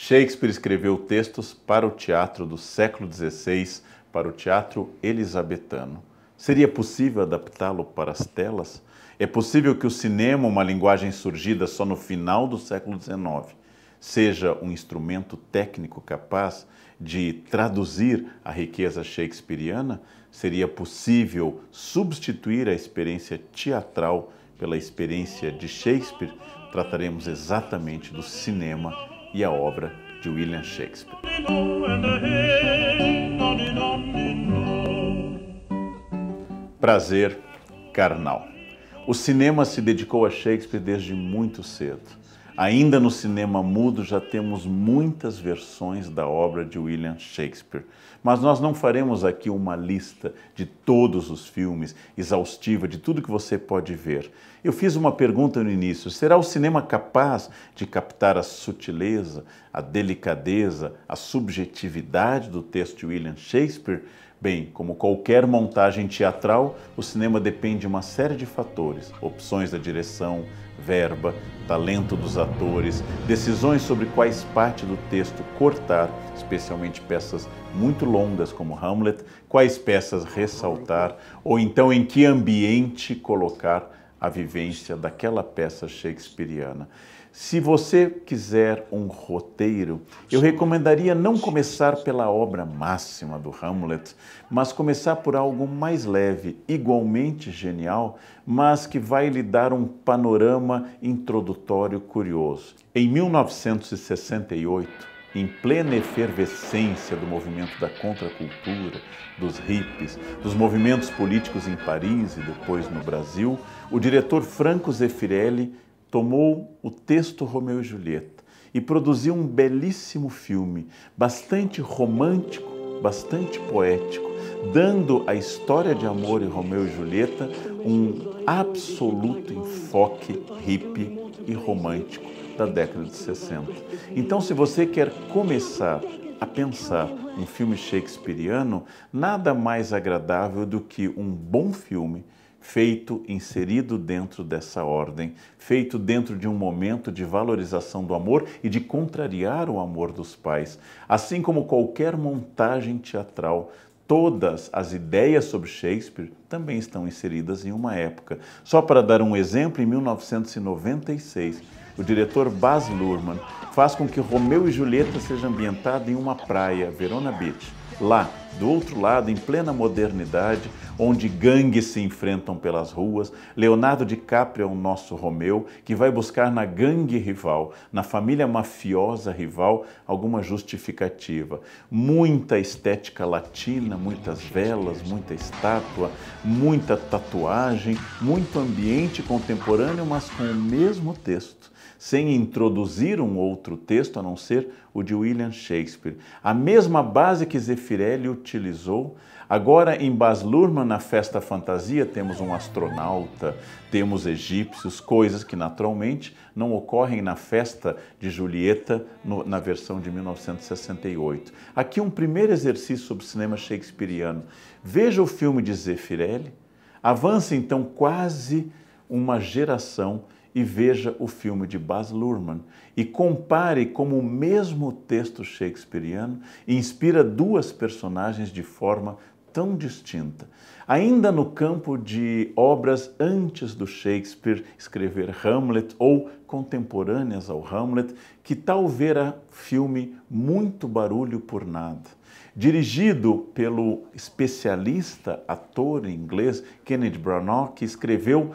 Shakespeare escreveu textos para o teatro do século XVI, para o teatro elisabetano. Seria possível adaptá-lo para as telas? É possível que o cinema, uma linguagem surgida só no final do século XIX, seja um instrumento técnico capaz de traduzir a riqueza shakespeariana? Seria possível substituir a experiência teatral pela experiência de Shakespeare? Trataremos exatamente do cinema e a obra de William Shakespeare. Prazer carnal. O cinema se dedicou a Shakespeare desde muito cedo. Ainda no cinema mudo já temos muitas versões da obra de William Shakespeare, mas nós não faremos aqui uma lista de todos os filmes, exaustiva, de tudo que você pode ver. Eu fiz uma pergunta no início: será o cinema capaz de captar a sutileza, a delicadeza, a subjetividade do texto de William Shakespeare? Bem, como qualquer montagem teatral, o cinema depende de uma série de fatores: opções da direção, verba, talento dos atores, decisões sobre quais parte do texto cortar, especialmente peças muito longas como Hamlet, quais peças ressaltar, ou então em que ambiente colocar a vivência daquela peça shakespeariana. Se você quiser um roteiro, eu recomendaria não começar pela obra máxima do Hamlet, mas começar por algo mais leve, igualmente genial, mas que vai lhe dar um panorama introdutório curioso. Em 1968, em plena efervescência do movimento da contracultura, dos hippies, dos movimentos políticos em Paris e depois no Brasil, o diretor Franco Zeffirelli tomou o texto Romeu e Julieta e produziu um belíssimo filme, bastante romântico, bastante poético, dando à história de amor e Romeu e Julieta um absoluto enfoque hippie e romântico da década de 60. Então, se você quer começar a pensar um filme shakespeariano, nada mais agradável do que um bom filme feito, inserido dentro dessa ordem, feito dentro de um momento de valorização do amor e de contrariar o amor dos pais. Assim como qualquer montagem teatral, todas as ideias sobre Shakespeare também estão inseridas em uma época. Só para dar um exemplo, em 1996, o diretor Baz Luhrmann faz com que Romeu e Julieta seja ambientado em uma praia, Verona Beach lá, do outro lado, em plena modernidade, onde gangues se enfrentam pelas ruas, Leonardo DiCaprio é o nosso Romeu, que vai buscar na gangue rival, na família mafiosa rival, alguma justificativa. Muita estética latina, muitas velas, muita estátua, muita tatuagem, muito ambiente contemporâneo, mas com o mesmo texto sem introduzir um outro texto a não ser o de William Shakespeare. A mesma base que Zeffirelli utilizou. Agora, em Baz Luhrmann, na festa fantasia, temos um astronauta, temos egípcios, coisas que naturalmente não ocorrem na festa de Julieta no, na versão de 1968. Aqui um primeiro exercício sobre cinema shakespeariano. Veja o filme de Zeffirelli, avança então quase uma geração e veja o filme de Baz Luhrmann e compare como o mesmo texto shakespeariano inspira duas personagens de forma tão distinta. Ainda no campo de obras antes do Shakespeare escrever Hamlet ou contemporâneas ao Hamlet, que tal ver a filme Muito Barulho por Nada, dirigido pelo especialista ator inglês Kenneth Branagh, que escreveu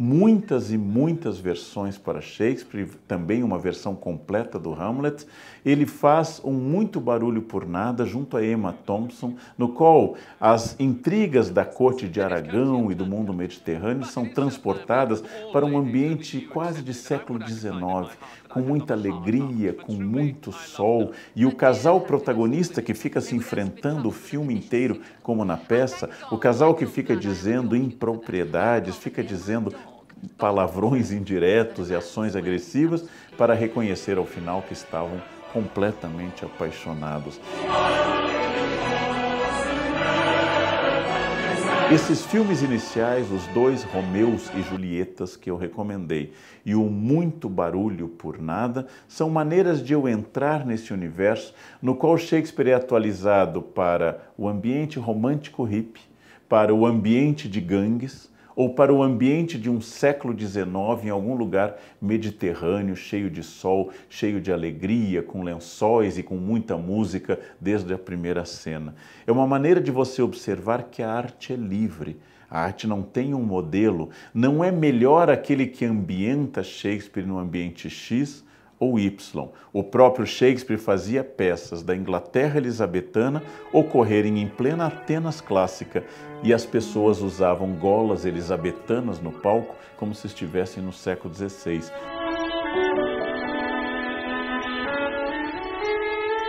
muitas e muitas versões para Shakespeare, também uma versão completa do Hamlet. Ele faz um muito barulho por nada junto a Emma Thompson, no qual as intrigas da corte de Aragão e do mundo mediterrâneo são transportadas para um ambiente quase de século XIX, com muita alegria, com muito sol, e o é casal protagonista que fica se enfrentando o filme inteiro, como na tá peça, o casal que fica dizendo impropriedades, fica né? dizendo palavrões indiretos e né? ações agressivas, para reconhecer ao final que estavam completamente apaixonados. Esses filmes iniciais, os dois Romeus e Julietas que eu recomendei e o Muito Barulho por Nada, são maneiras de eu entrar nesse universo no qual Shakespeare é atualizado para o ambiente romântico hippie, para o ambiente de gangues, ou para o ambiente de um século XIX em algum lugar mediterrâneo, cheio de sol, cheio de alegria, com lençóis e com muita música desde a primeira cena. É uma maneira de você observar que a arte é livre. A arte não tem um modelo, não é melhor aquele que ambienta Shakespeare no ambiente X ou Y. O próprio Shakespeare fazia peças da Inglaterra elisabetana ocorrerem em plena Atenas clássica e as pessoas usavam golas elisabetanas no palco como se estivessem no século XVI.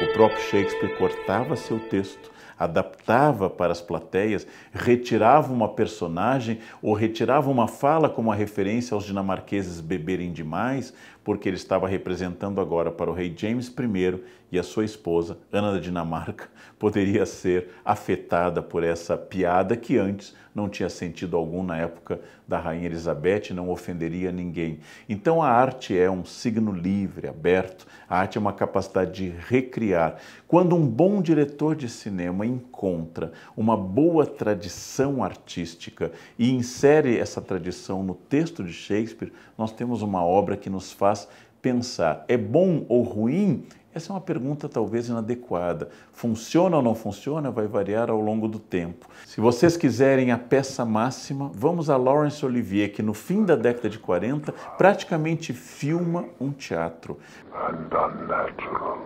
O próprio Shakespeare cortava seu texto, adaptava para as plateias, retirava uma personagem ou retirava uma fala como a referência aos dinamarqueses beberem demais porque ele estava representando agora para o rei James I e a sua esposa, Ana da Dinamarca, poderia ser afetada por essa piada que antes não tinha sentido algum na época da Rainha Elizabeth, e não ofenderia ninguém. Então a arte é um signo livre, aberto, a arte é uma capacidade de recriar. Quando um bom diretor de cinema encontra uma boa tradição artística e insere essa tradição no texto de Shakespeare, nós temos uma obra que nos faz faz pensar. É bom ou ruim? Essa é uma pergunta talvez inadequada. Funciona ou não funciona vai variar ao longo do tempo. Se vocês quiserem a peça máxima, vamos a Laurence Olivier, que no fim da década de 40 praticamente filma um teatro. And unnatural.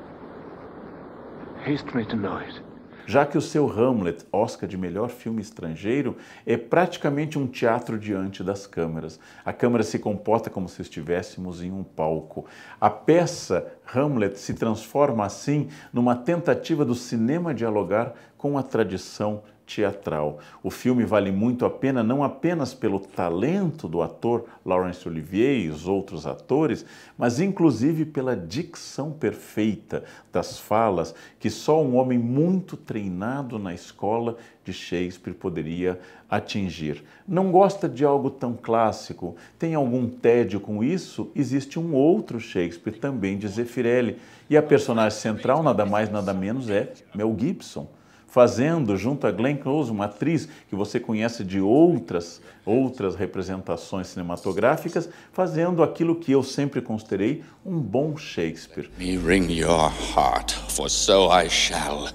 Haste me to know it já que o seu Hamlet, Oscar de melhor filme estrangeiro, é praticamente um teatro diante das câmeras. A câmera se comporta como se estivéssemos em um palco. A peça Hamlet se transforma assim numa tentativa do cinema dialogar com a tradição teatral. O filme vale muito a pena não apenas pelo talento do ator Laurence Olivier e os outros atores, mas inclusive pela dicção perfeita das falas que só um homem muito treinado na escola de Shakespeare poderia atingir. Não gosta de algo tão clássico? Tem algum tédio com isso? Existe um outro Shakespeare também de Zeffirelli e a personagem central nada mais nada menos é Mel Gibson fazendo junto a Glenn Close, uma atriz que você conhece de outras, outras representações cinematográficas, fazendo aquilo que eu sempre considerei um bom Shakespeare. Me ring your heart, for so I shall.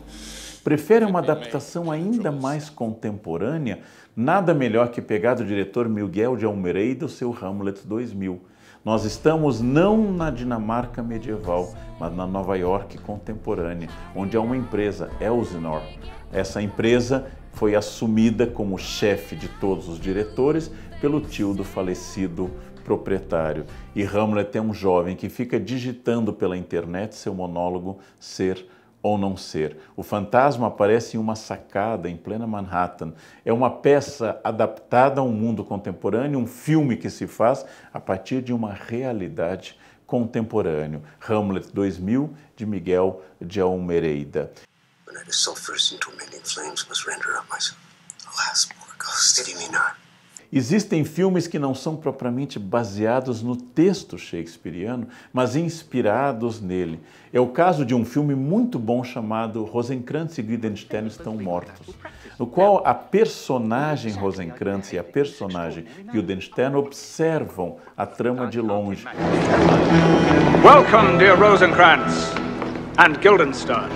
Prefere uma adaptação ainda mais contemporânea? Nada melhor que pegar do diretor Miguel de Almeida o seu Hamlet 2000. Nós estamos não na Dinamarca medieval, mas na Nova York contemporânea, onde há uma empresa, Elsinore. Essa empresa foi assumida como chefe de todos os diretores pelo tio do falecido proprietário. E Hamlet é um jovem que fica digitando pela internet seu monólogo Ser ou não ser. O fantasma aparece em uma sacada em plena Manhattan. É uma peça adaptada a um mundo contemporâneo, um filme que se faz a partir de uma realidade contemporânea. Hamlet 2000 de Miguel de Almereida. When I was so first flames, must render up myself. Alas, poor ghost, me not. Existem filmes que não são propriamente baseados no texto shakespeariano, mas inspirados nele. É o caso de um filme muito bom chamado Rosencrantz e Guildenstern Estão Mortos, no qual a personagem Rosencrantz e a personagem Guildenstern observam a trama de longe. Welcome, dear Rosencrantz and Guildenstern.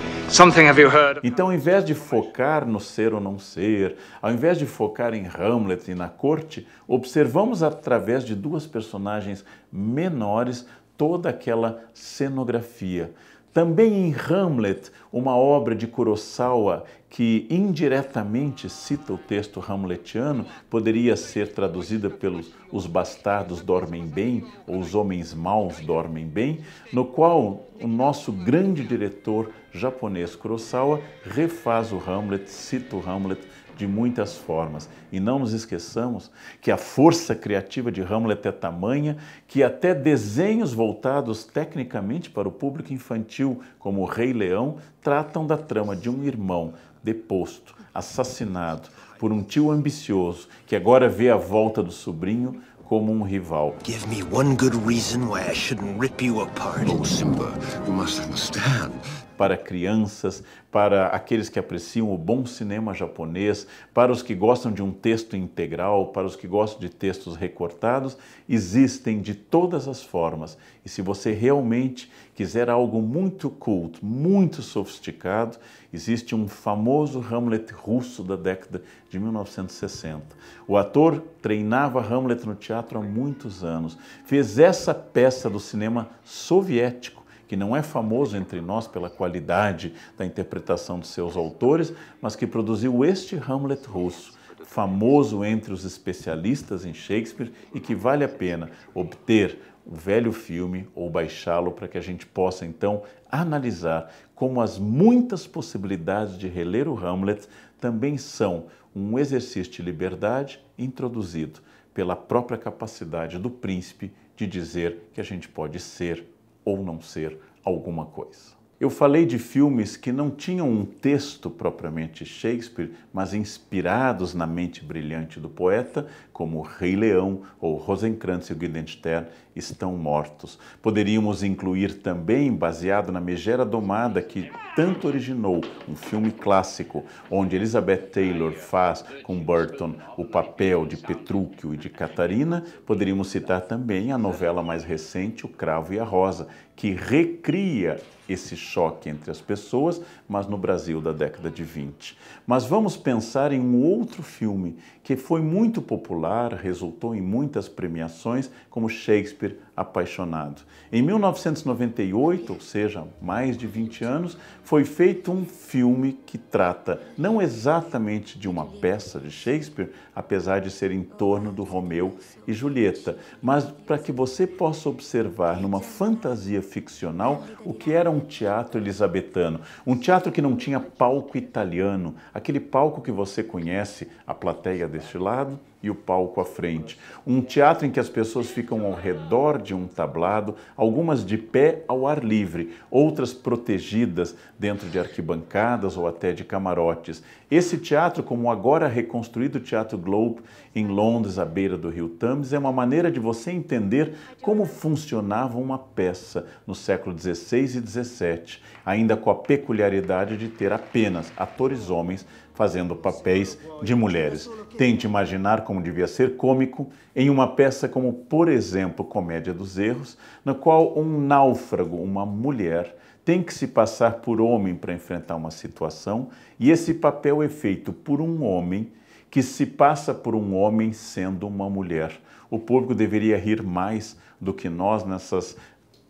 Então, ao invés de focar no ser ou não ser, ao invés de focar em Hamlet e na corte, observamos através de duas personagens menores toda aquela cenografia. Também em Hamlet, uma obra de Kurosawa que indiretamente cita o texto hamletiano, poderia ser traduzida pelos Os bastardos dormem bem ou Os homens maus dormem bem, no qual o nosso grande diretor japonês Kurosawa refaz o Hamlet, cita o Hamlet de muitas formas. E não nos esqueçamos que a força criativa de Hamlet é tamanha que até desenhos voltados tecnicamente para o público infantil, como o Rei Leão, tratam da trama de um irmão deposto, assassinado por um tio ambicioso que agora vê a volta do sobrinho como um rival. Give me one good reason why I shouldn't rip you apart. Oh, Simba, you must understand para crianças, para aqueles que apreciam o bom cinema japonês, para os que gostam de um texto integral, para os que gostam de textos recortados, existem de todas as formas. E se você realmente quiser algo muito culto, muito sofisticado, existe um famoso Hamlet russo da década de 1960. O ator treinava Hamlet no teatro há muitos anos, fez essa peça do cinema soviético que não é famoso entre nós pela qualidade da interpretação de seus autores, mas que produziu este Hamlet russo, famoso entre os especialistas em Shakespeare e que vale a pena obter o velho filme ou baixá-lo para que a gente possa então analisar como as muitas possibilidades de reler o Hamlet também são um exercício de liberdade introduzido pela própria capacidade do príncipe de dizer que a gente pode ser ou não ser alguma coisa. Eu falei de filmes que não tinham um texto propriamente Shakespeare, mas inspirados na mente brilhante do poeta, como Rei Leão ou Rosencrantz e Guildenstern, estão mortos. Poderíamos incluir também, baseado na Megera Domada, que tanto originou um filme clássico, onde Elizabeth Taylor faz com Burton o papel de Petrúquio e de Catarina, poderíamos citar também a novela mais recente, O Cravo e a Rosa, que recria esse choque entre as pessoas, mas no Brasil da década de 20. Mas vamos pensar em um outro filme que foi muito popular popular resultou em muitas premiações, como Shakespeare Apaixonado. Em 1998, ou seja, mais de 20 anos, foi feito um filme que trata não exatamente de uma peça de Shakespeare, apesar de ser em torno do Romeu e Julieta, mas para que você possa observar numa fantasia ficcional o que era um teatro elisabetano, um teatro que não tinha palco italiano, aquele palco que você conhece, a plateia deste lado, e o palco à frente. Um teatro em que as pessoas ficam ao redor de um tablado, algumas de pé ao ar livre, outras protegidas dentro de arquibancadas ou até de camarotes. Esse teatro, como o agora reconstruído Teatro Globe em Londres, à beira do Rio Thames, é uma maneira de você entender como funcionava uma peça no século XVI e XVII, ainda com a peculiaridade de ter apenas atores homens fazendo papéis de mulheres. Tente imaginar como como devia ser cômico, em uma peça como, por exemplo, Comédia dos Erros, na qual um náufrago, uma mulher, tem que se passar por homem para enfrentar uma situação, e esse papel é feito por um homem que se passa por um homem sendo uma mulher. O público deveria rir mais do que nós nessas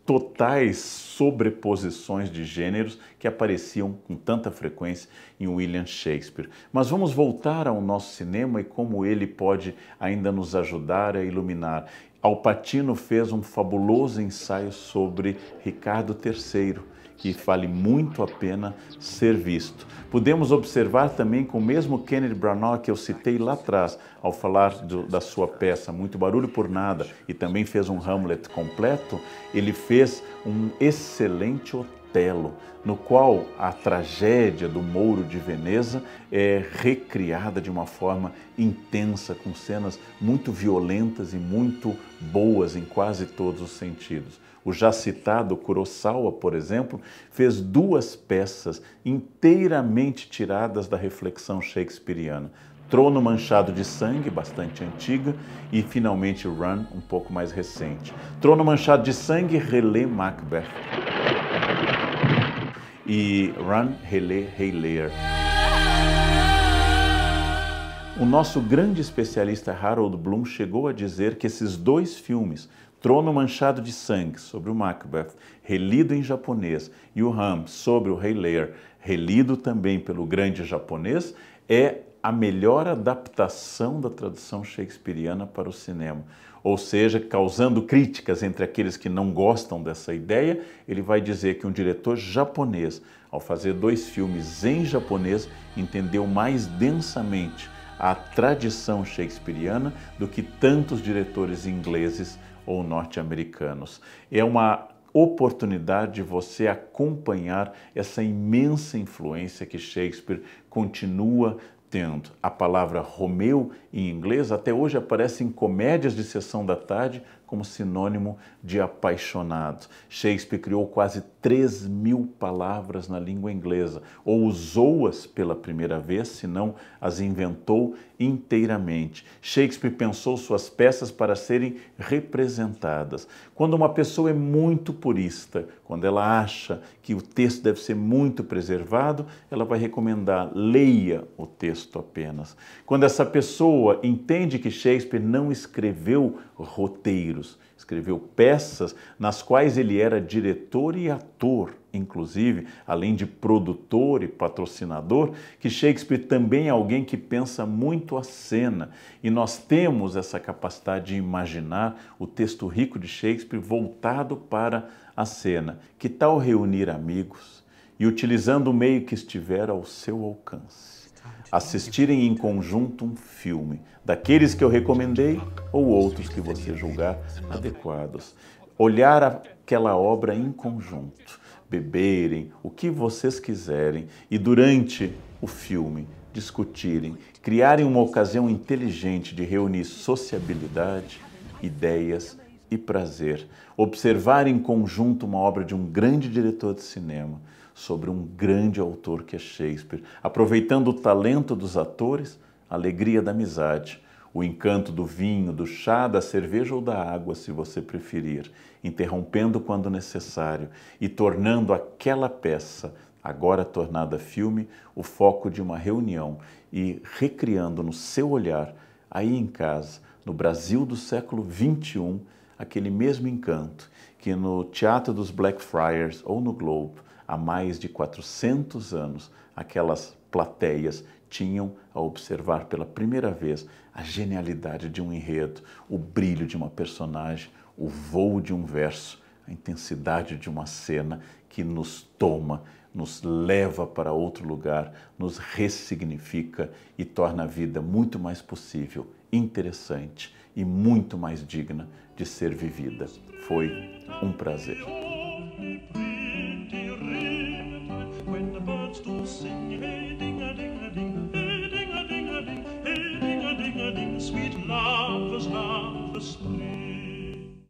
totais sobreposições de gêneros que apareciam com tanta frequência em William Shakespeare. Mas vamos voltar ao nosso cinema e como ele pode ainda nos ajudar a iluminar. Alpatino fez um fabuloso ensaio sobre Ricardo III que vale muito a pena ser visto. Podemos observar também com o mesmo Kenneth Branagh que eu citei lá atrás, ao falar do, da sua peça Muito Barulho por Nada, e também fez um Hamlet completo, ele fez um excelente hotel Otelo, no qual a tragédia do Mouro de Veneza é recriada de uma forma intensa, com cenas muito violentas e muito boas em quase todos os sentidos. O já citado Kurosawa, por exemplo, fez duas peças inteiramente tiradas da reflexão shakespeariana. Trono Manchado de Sangue, bastante antiga, e finalmente Run, um pouco mais recente. Trono Manchado de Sangue relê Macbeth e Run Hele Heiler. O nosso grande especialista Harold Bloom chegou a dizer que esses dois filmes, Trono Manchado de Sangue, sobre o Macbeth, relido em japonês, e o Ram, sobre o Rei Lear, relido também pelo grande japonês, é a melhor adaptação da tradução shakespeariana para o cinema ou seja, causando críticas entre aqueles que não gostam dessa ideia, ele vai dizer que um diretor japonês, ao fazer dois filmes em japonês, entendeu mais densamente a tradição shakespeariana do que tantos diretores ingleses ou norte-americanos. É uma oportunidade de você acompanhar essa imensa influência que Shakespeare continua tendo a palavra Romeu em inglês, até hoje aparece em comédias de sessão da tarde como sinônimo de apaixonado. Shakespeare criou quase 3 mil palavras na língua inglesa, ou usou-as pela primeira vez, se não as inventou inteiramente. Shakespeare pensou suas peças para serem representadas. Quando uma pessoa é muito purista, quando ela acha que o texto deve ser muito preservado, ela vai recomendar leia o texto apenas. Quando essa pessoa entende que Shakespeare não escreveu roteiros, escreveu peças nas quais ele era diretor e ator, inclusive, além de produtor e patrocinador, que Shakespeare também é alguém que pensa muito a cena. E nós temos essa capacidade de imaginar o texto rico de Shakespeare voltado para a cena. Que tal reunir amigos e utilizando o meio que estiver ao seu alcance? assistirem em conjunto um filme, daqueles que eu recomendei ou outros que você julgar adequados. Olhar aquela obra em conjunto, beberem o que vocês quiserem e durante o filme discutirem, criarem uma ocasião inteligente de reunir sociabilidade, ideias e prazer, observar em conjunto uma obra de um grande diretor de cinema sobre um grande autor que é Shakespeare, aproveitando o talento dos atores, a alegria da amizade, o encanto do vinho, do chá, da cerveja ou da água, se você preferir, interrompendo quando necessário e tornando aquela peça, agora tornada filme, o foco de uma reunião e recriando no seu olhar, aí em casa, no Brasil do século XXI, aquele mesmo encanto que no Teatro dos Blackfriars ou no Globo há mais de 400 anos, aquelas plateias tinham a observar pela primeira vez a genialidade de um enredo, o brilho de uma personagem, o voo de um verso, a intensidade de uma cena que nos toma, nos leva para outro lugar, nos ressignifica e torna a vida muito mais possível, interessante e muito mais digna de ser vivida. Foi um prazer.